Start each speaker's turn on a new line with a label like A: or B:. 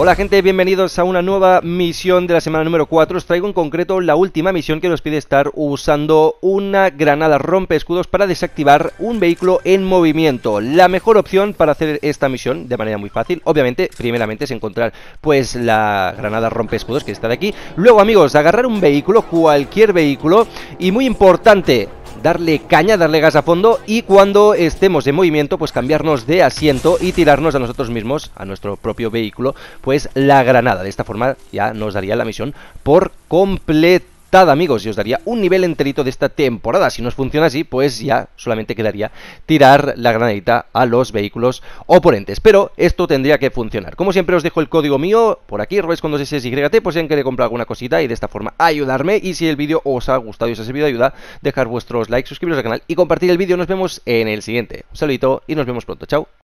A: Hola gente, bienvenidos a una nueva misión de la semana número 4. Os traigo en concreto la última misión que nos pide estar usando una granada rompe escudos para desactivar un vehículo en movimiento. La mejor opción para hacer esta misión de manera muy fácil, obviamente, primeramente es encontrar pues la granada rompe escudos que está de aquí. Luego amigos, agarrar un vehículo, cualquier vehículo, y muy importante, darle caña, darle gas a fondo y cuando estemos en movimiento, pues cambiarnos de asiento y tirarnos a nosotros mismos, a nuestro propio vehículo, pues la granada. De esta forma ya nos daría la misión por completo amigos y os daría un nivel enterito de esta temporada. Si no funciona así, pues ya solamente quedaría tirar la granadita a los vehículos oponentes. Pero esto tendría que funcionar. Como siempre os dejo el código mío por aquí, robes con 2 Y por pues si han querido comprar alguna cosita y de esta forma ayudarme. Y si el vídeo os ha gustado y os ha servido de ayuda, dejar vuestros likes, suscribiros al canal y compartir el vídeo. Nos vemos en el siguiente. Un saludito y nos vemos pronto. Chao.